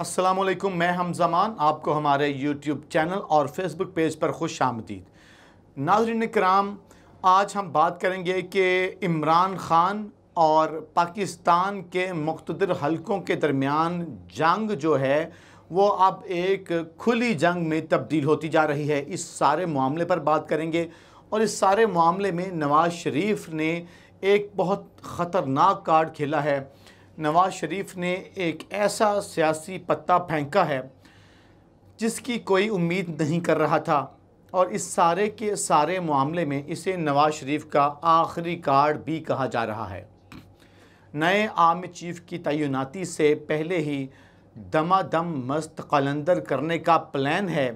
असलम मैं हमजमान आपको हमारे यूट्यूब चैनल और फेसबुक पेज पर खुश आमदीद नाजरन कराम आज हम बात करेंगे कि इमरान ख़ान और पाकिस्तान के मुख्तर हलकों के दरमियान जंग जो है वो अब एक खुली जंग में तब्दील होती जा रही है इस सारे मामले पर बात करेंगे और इस सारे मामले में नवाज़ शरीफ ने एक बहुत ख़तरनाक कार्ड खेला है नवाज शरीफ ने एक ऐसा सियासी पत्ता फेंका है जिसकी कोई उम्मीद नहीं कर रहा था और इस सारे के सारे मामले में इसे नवाज शरीफ का आखिरी कार्ड भी कहा जा रहा है नए आर्मी चीफ की तैनाती से पहले ही दमादम मस्त कलंदर करने का प्लान है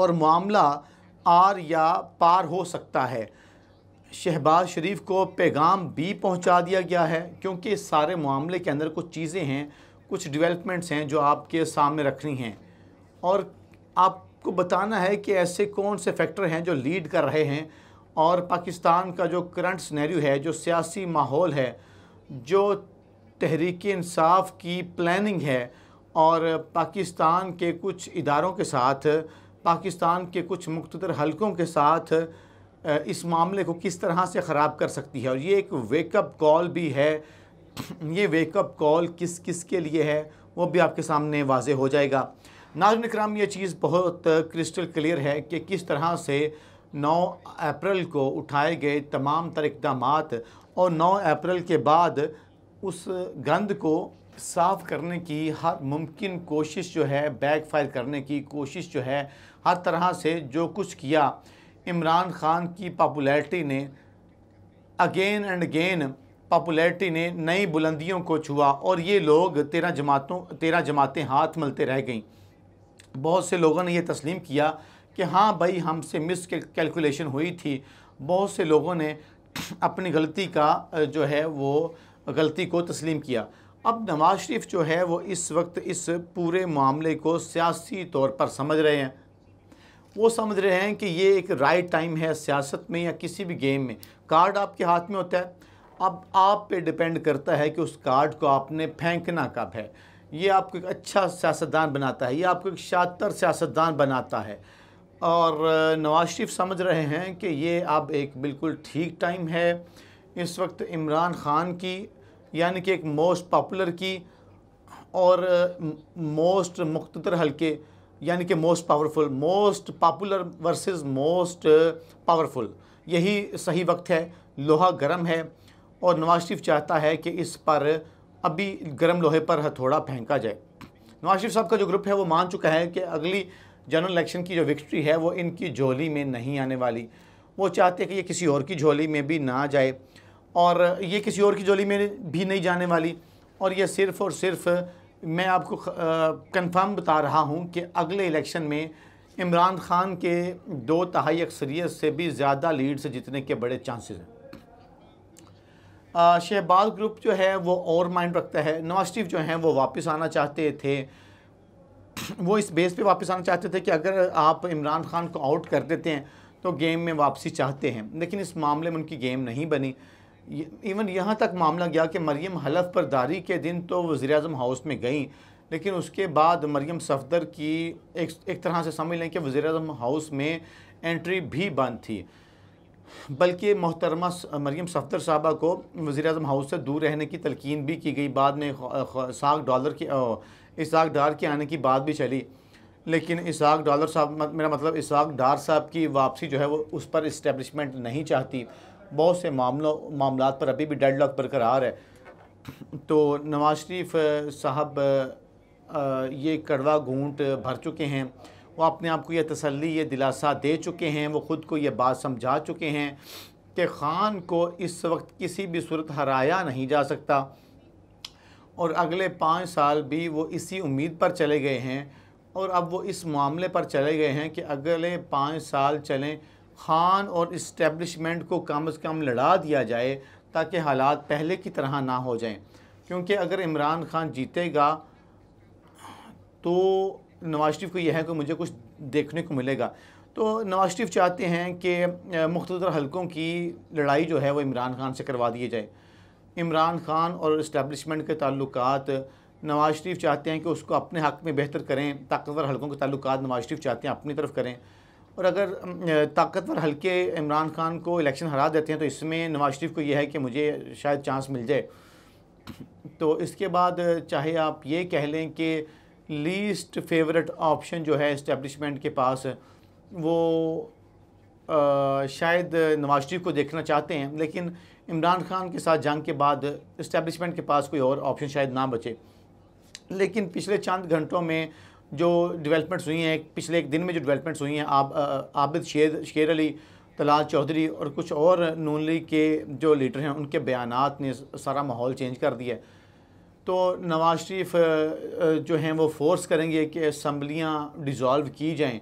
और मामला आर या पार हो सकता है शहबाज शरीफ को पैगाम भी पहुंचा दिया गया है क्योंकि इस सारे मामले के अंदर कुछ चीज़ें हैं कुछ डेवलपमेंट्स हैं जो आपके सामने रखनी हैं और आपको बताना है कि ऐसे कौन से फैक्टर हैं जो लीड कर रहे हैं और पाकिस्तान का जो करंट स्नैरियो है जो सियासी माहौल है जो तहरीक इंसाफ की प्लानिंग है और पाकिस्तान के कुछ इदारों के साथ पाकिस्तान के कुछ मुख्तर हलकों के साथ इस मामले को किस तरह से ख़राब कर सकती है और ये एक वेकअप कॉल भी है ये वेकअप कॉल किस किस के लिए है वो भी आपके सामने वाज हो जाएगा नाजन कराम ये चीज़ बहुत क्रिस्टल क्लियर है कि किस तरह से 9 अप्रैल को उठाए गए तमाम तर इकदाम और 9 अप्रैल के बाद उस गंद को साफ़ करने की हर मुमकिन कोशिश जो है बैक फायर करने की कोशिश जो है हर तरह से जो कुछ किया इमरान खान की पॉपुलैरिटी ने अगेन एंड अगेन पॉपुलैरिटी ने नई बुलंदियों को छुआ और ये लोग तेरह जमातों तेरह जमातें हाथ मलते रह गईं बहुत से लोगों ने यह तस्लीम किया कि हाँ भाई हमसे मिस कैलकुलेशन हुई थी बहुत से लोगों ने अपनी गलती का जो है वो गलती को तस्लीम किया अब नवाज शरीफ जो है वो इस वक्त इस पूरे मामले को सियासी तौर पर समझ रहे हैं वो समझ रहे हैं कि ये एक राइट टाइम है सियासत में या किसी भी गेम में कार्ड आपके हाथ में होता है अब आप पे डिपेंड करता है कि उस कार्ड को आपने फेंकना कब है ये आपको एक अच्छा सियासतदान बनाता है ये आपको एक शातर सियासतदान बनाता है और नवाज शरीफ समझ रहे हैं कि ये अब एक बिल्कुल ठीक टाइम है इस वक्त इमरान ख़ान की यानी कि एक मोस्ट पॉपुलर की और मोस्ट मुख्तर हल्के यानी कि most powerful most popular versus most powerful यही सही वक्त है लोहा गर्म है और नवाज शरीफ चाहता है कि इस पर अभी गर्म लोहे पर हथौड़ा फेंका जाए नवाज शरीफ साहब का जो ग्रुप है वो मान चुका है कि अगली जनरल इलेक्शन की जो विक्ट्री है वो इनकी झोली में नहीं आने वाली वो चाहते हैं कि ये किसी और की झोली में भी ना जाए और ये किसी और की झोली में भी नहीं जाने वाली और ये सिर्फ़ और सिर्फ़ मैं आपको कंफर्म बता रहा हूं कि अगले इलेक्शन में इमरान खान के दो तहाई अक्सरीत से भी ज़्यादा लीड से जीतने के बड़े चांसेस हैं शहबाज ग्रुप जो है वो और माइंड रखता है नवाज शरीफ जो हैं वो वापस आना चाहते थे वो इस बेस पे वापस आना चाहते थे कि अगर आप इमरान खान को आउट कर देते हैं तो गेम में वापसी चाहते हैं लेकिन इस मामले में उनकी गेम नहीं बनी इवन यहाँ तक मामला गया कि मरीम हलफ पर दारी के दिन तो वज़ी अजम हाउस में गई लेकिन उसके बाद मरीम सफदर की एक एक तरह से समझ लें कि वज़ी अजम हाउस में एंट्री भी बंद थी बल्कि मोहतरमा मरीम सफदर साहबा को वज़ी अजम हाउस से दूर रहने की तलकिन भी की गई बाद में साख डॉलर की इसाक डार के आने की बात भी चली लेकिन इसाक डॉलर साहब मेरा मतलब इसाक डार साहब की वापसी जो है वो उस पर इस्टेबलिशमेंट नहीं चाहती बहुत से मामलों मामला पर अभी भी डेड लॉक बरकरार है तो नवाज शरीफ साहब ये कड़वा घूंट भर चुके हैं वो अपने आप को यह तसल्ली ये दिलासा दे चुके हैं वो ख़ुद को ये बात समझा चुके हैं कि ख़ान को इस वक्त किसी भी सूरत हराया नहीं जा सकता और अगले पाँच साल भी वो इसी उम्मीद पर चले गए हैं और अब वो इस मामले पर चले गए हैं कि अगले पाँच साल चलें खान और इस्टेबलिशमेंट को कम अज़ कम लड़ा दिया जाए ताकि हालात पहले की तरह ना हो जाएँ क्योंकि अगर इमरान खान जीतेगा तो नवाज शरीफ को यह है कि मुझे कुछ देखने को मिलेगा तो नवाज शरीफ चाहते हैं कि मुख्तर हलकों की लड़ाई जो है वो इमरान खान से करवा दिए जाए इमरान खान और इस्टेबलिशमेंट के ताल्लुक नवाज शरीफ चाहते हैं कि उसको अपने हक़ में बेहतर करें ताकतवर हलकों के ताल्लुक नवाज शरीफ चाहते हैं अपनी तरफ करें और अगर ताकतवर हल्के इमरान खान को इलेक्शन हरा देते हैं तो इसमें नवाज शरीफ को यह है कि मुझे शायद चांस मिल जाए तो इसके बाद चाहे आप ये कह लें कि लीस्ट फेवरेट ऑप्शन जो है इस्टेब्लिशमेंट के पास वो आ, शायद नवाज शरीफ को देखना चाहते हैं लेकिन इमरान खान के साथ जंग के बाद इस्टेब्लिशमेंट के पास कोई और ऑप्शन शायद ना बचे लेकिन पिछले चंद घंटों में जो डेवलपमेंट्स हुई हैं पिछले एक दिन में जो डेवलपमेंट्स हुई हैं आप आबिद शेर शेर अली तलाल चौधरी और कुछ और नून लीग के जो लीडर हैं उनके बयान ने सारा माहौल चेंज कर दिया तो नवाज शरीफ जो हैं वो फोर्स करेंगे कि असम्बलियाँ डिज़ोल्व की जाएँ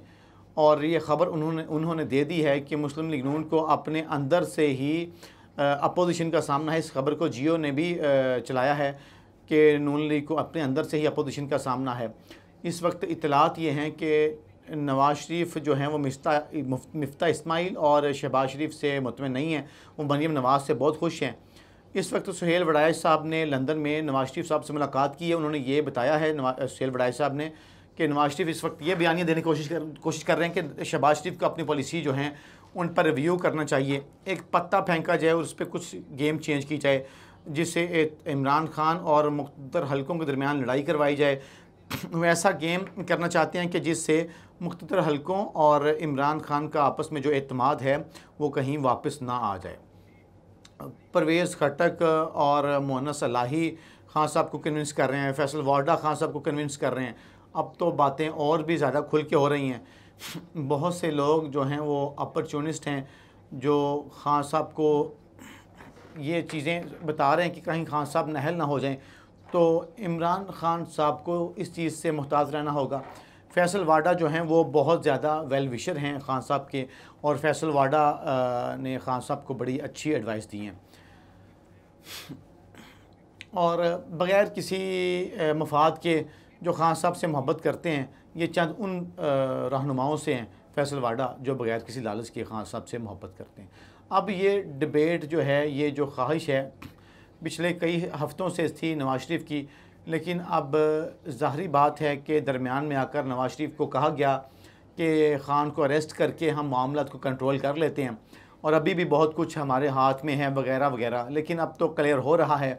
और ये ख़बर उन्होंने उन्होंने दे दी है कि मुस्लिम लीग नून को अपने अंदर से ही अपोजिशन का सामना है इस खबर को जियो ने भी चलाया है कि नून लीग को अपने अंदर से ही अपोजिशन का सामना है इस वक्त इतलात ये हैं कि नवाज़ शरीफ जो हैं वो मिफ्ता मिफ्ता इस्माइल और शहबाज शरीफ से मुतमिन नहीं हैं वो मरीम नवाज़ से बहुत खुश हैं इस वक्त सुहेल वडाए साहब ने लंदन में नवाज़ शरीफ साहब से मुलाकात की है उन्होंने ये बताया है सुहेल वडायज साहब ने कि नवाज़ शरीफ इस वक्त ये बयानियाँ देने की कोशिश कर कोशिश कर रहे हैं कि शहबाज शरीफ को अपनी पॉलिसी जो हैं उन पर रिव्यू करना चाहिए एक पत्ता फेंका जाए और उस पर कुछ गेम चेंज की जाए जिससे इमरान खान और मुख्तर हलकों के दरमियान लड़ाई करवाई जाए ऐसा गेम करना चाहते हैं कि जिससे मुख्तर हलकों और इमरान खान का आपस में जो अतमाद है वो कहीं वापस ना आ जाए परवेज़ खटक और मोहना सलाही खान साहब को कन्विंस कर रहे हैं फैसल वाडा खान साहब को कन्विंस कर रहे हैं अब तो बातें और भी ज़्यादा खुल के हो रही हैं बहुत से लोग जो हैं वो अपॉर्चुनिस्ट हैं जो खान साहब को ये चीज़ें बता रहे हैं कि कहीं खान साहब नहल ना हो जाएं तो इमरान खान साहब को इस चीज़ से मोहताज रहना होगा फैसल वाडा जो हैं वो बहुत ज़्यादा वेल विशर हैं खान साहब के और फैसल वाडा ने खान साहब को बड़ी अच्छी एडवाइस दी है और बग़ैर किसी मफाद के जो खान साहब से मोहब्बत करते हैं ये चंद उन रहनुमाओं से हैं फैसल वाडा जो बग़ैर किसी लालच के खान साहब से मोहब्बत करते हैं अब ये डिबेट जो है ये जो ख्वाहिश है पिछले कई हफ्तों से थी नवाज शरीफ की लेकिन अब ज़ाहरी बात है कि दरमियान में आकर नवाज शरीफ को कहा गया कि ख़ान को अरेस्ट करके हम मामला को कंट्रोल कर लेते हैं और अभी भी बहुत कुछ हमारे हाथ में है वगैरह वगैरह लेकिन अब तो क्लियर हो रहा है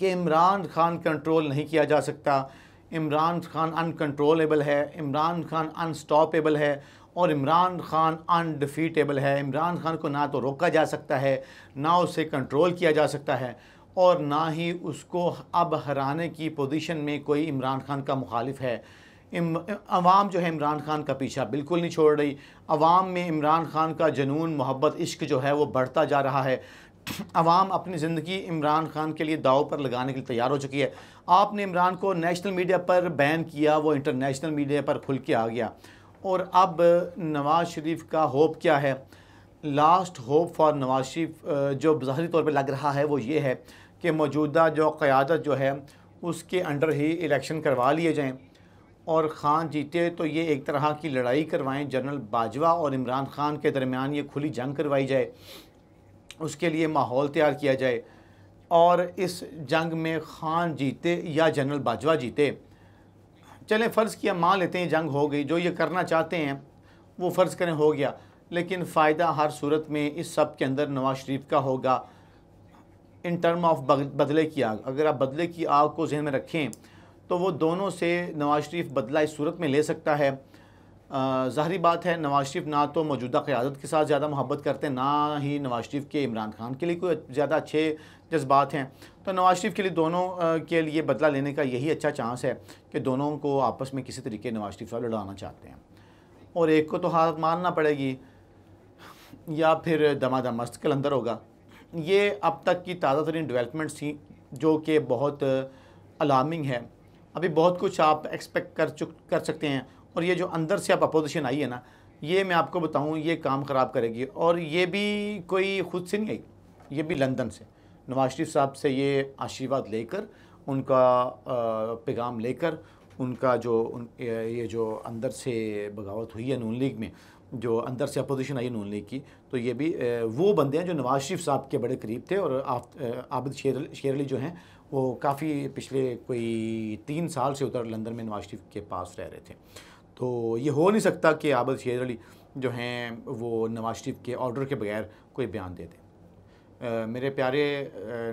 कि इमरान खान कंट्रोल नहीं किया जा सकता इमरान खान अनकंट्रोलेबल है इमरान खान अनस्टॉपेबल है और इमरान खान अनडिफीटेबल है इमरान खान को ना तो रोका जा सकता है ना उसे कंट्रोल किया जा सकता है और ना ही उसको अब हराने की पोजीशन में कोई इमरान खान का मुखालिफ है इम अवाम जो है इमरान खान का पीछा बिल्कुल नहीं छोड़ रही अवाम में इमरान खान का जुनून मोहब्बत इश्क जो है वो बढ़ता जा रहा है अवाम अपनी ज़िंदगी इमरान खान के लिए दाव पर लगाने के लिए तैयार हो चुकी है आपने इमरान को नेशनल मीडिया पर बैन किया वो इंटरनेशनल मीडिया पर खुल के आ गया और अब नवाज़ शरीफ का होप क्या है last hope for Nawaz Sharif जो ज़ाहरी तौर पर लग रहा है वो ये है कि मौजूदा जो क़्यादत जो है उसके अंडर ही इलेक्शन करवा लिए जाएँ और ख़ान जीते तो ये एक तरह की लड़ाई करवाएं जनरल बाजवा और इमरान ख़ान के दरमियान ये खुली जंग करवाई जाए उसके लिए माहौल तैयार किया जाए और इस जंग में ख़ान जीते या जनरल बाजवा जीते चलें फ़र्ज़ किया मान लेते हैं जंग हो गई जो ये करना चाहते हैं वो फ़र्ज़ करें हो गया लेकिन फ़ायदा हर सूरत में इस सब के अंदर नवाज शरीफ का होगा इन टर्म ऑफ बदले की आग अगर आप बदले की आग को जहन में रखें तो वो दोनों से नवाज शरीफ बदला इस सूरत में ले सकता है ज़ाहरी बात है नवाज़ शरीफ ना तो मौजूदा क़्यादत के साथ ज़्यादा मोहब्बत करते हैं ना ही नवाज़ शरीफ के इमरान खान के लिए कोई ज़्यादा अच्छे जज्बात हैं तो नवाज़ शरीफ के लिए दोनों के लिए बदला लेने का यही अच्छा चांस है कि दोनों को आपस में किसी तरीके नवाज़ शरीफ साहब लड़ाना चाहते हैं और एक को तो हार मानना पड़ेगी या फिर दमादम मस्त कलंदर होगा ये अब तक की ताज़ा तरीन डेवलपमेंट्स थी जो कि बहुत अलार्मिंग है अभी बहुत कुछ आप एक्सपेक्ट कर चुक कर सकते हैं और ये जो अंदर से आप अपोजिशन आई है ना ये मैं आपको बताऊँ ये काम ख़राब करेगी और ये भी कोई ख़ुद से नहीं आई ये भी लंदन से नवाज शरीफ साहब से ये आशीर्वाद लेकर उनका पैगाम लेकर उनका जो उन ये जो अंदर से बगावत हुई है नून लीग में जो अंदर से अपोजिशन आई नून लीग की तो ये भी वो बंदे हैं जो नवाज शरीफ साहब के बड़े करीब थे और आबद शेर शेर अली जो हैं वो काफ़ी पिछले कोई तीन साल से उधर लंदन में नवाज शरीफ के पास रह रहे थे तो ये हो नहीं सकता कि आबद शेर अली जो हैं वो नवाज शरीफ के ऑर्डर के बगैर कोई बयान दे दें मेरे प्यारे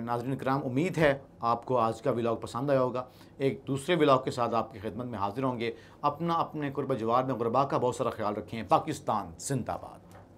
नाजरन कराम उम्मीद है आपको आज का व्लॉग पसंद आया होगा एक दूसरे व्लाग के साथ आपकी खिदमत में हाजिर होंगे अपना अपने कुर्ब जवार में गुरबा का बहुत सारा ख्याल रखें पाकिस्तान जिंदाबाद